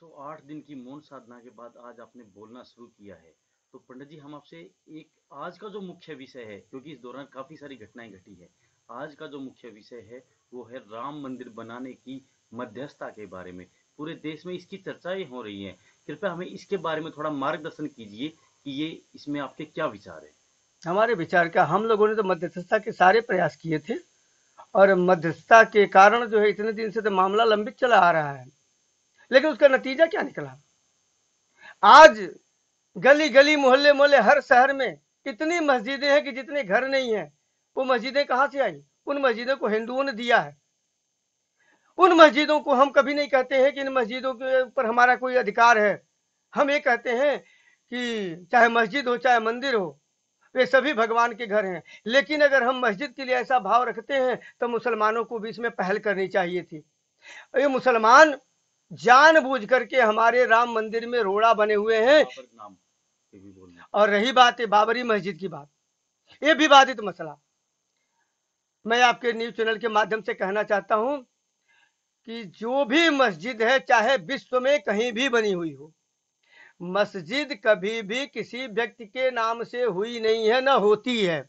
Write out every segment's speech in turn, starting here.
सो आठ दिन की मौन साधना के बाद आज आपने बोलना शुरू किया है तो पंडित जी हम आपसे एक आज का जो मुख्य विषय है क्योंकि इस दौरान काफ़ी सारी घटनाएं घटी है आज का जो मुख्य विषय है वो है राम मंदिर बनाने की मध्यस्थता के बारे में पूरे देश में इसकी चर्चाएं हो रही हैं कृपया हमें इसके बारे में थोड़ा मार्गदर्शन कीजिए कि ये इसमें आपके क्या विचार है हमारे विचार का हम लोगों ने तो मध्यस्थता के सारे प्रयास किए थे और मध्यस्थता के कारण जो है इतने दिन से तो मामला लंबित चला आ रहा है लेकिन उसका नतीजा क्या निकला आज गली गली मोहल्ले मोहल्ले हर शहर में इतनी मस्जिदें हैं कि जितने घर नहीं है वो मस्जिदें कहां से आई उन मस्जिदों को हिंदुओं ने दिया है उन मस्जिदों को हम कभी नहीं कहते हैं कि इन मस्जिदों के ऊपर हमारा कोई अधिकार है हम ये कहते हैं कि चाहे मस्जिद हो चाहे मंदिर हो वे सभी भगवान के घर हैं लेकिन अगर हम मस्जिद के लिए ऐसा भाव रखते हैं तो मुसलमानों को भी इसमें पहल करनी चाहिए थी ये मुसलमान जानबूझ करके हमारे राम मंदिर में रोड़ा बने हुए हैं और रही बात है बाबरी मस्जिद की बात ये विवादित मसला मैं आपके न्यूज चैनल के माध्यम से कहना चाहता हूं कि जो भी मस्जिद है चाहे विश्व में कहीं भी बनी हुई हो मस्जिद कभी भी किसी व्यक्ति के नाम से हुई नहीं है ना होती है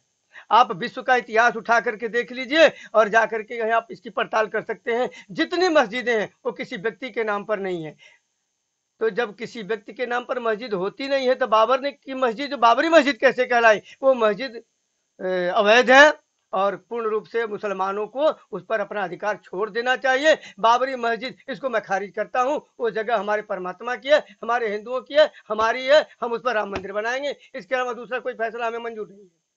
आप विश्व का इतिहास उठा करके देख लीजिए और जा करके आप इसकी पड़ताल कर सकते हैं जितनी मस्जिदें हैं वो किसी व्यक्ति के नाम पर नहीं है तो जब किसी व्यक्ति के नाम पर मस्जिद होती नहीं है तो बाबर ने की मस्जिद जो बाबरी मस्जिद कैसे कहलाई वो मस्जिद अवैध है और पूर्ण रूप से मुसलमानों को उस पर अपना अधिकार छोड़ देना चाहिए बाबरी मस्जिद इसको मैं खारिज करता हूँ वो जगह हमारे परमात्मा की है हमारे हिंदुओं की है हमारी है हम उस पर राम मंदिर बनाएंगे इसके अलावा दूसरा कोई फैसला हमें मंजूर नहीं है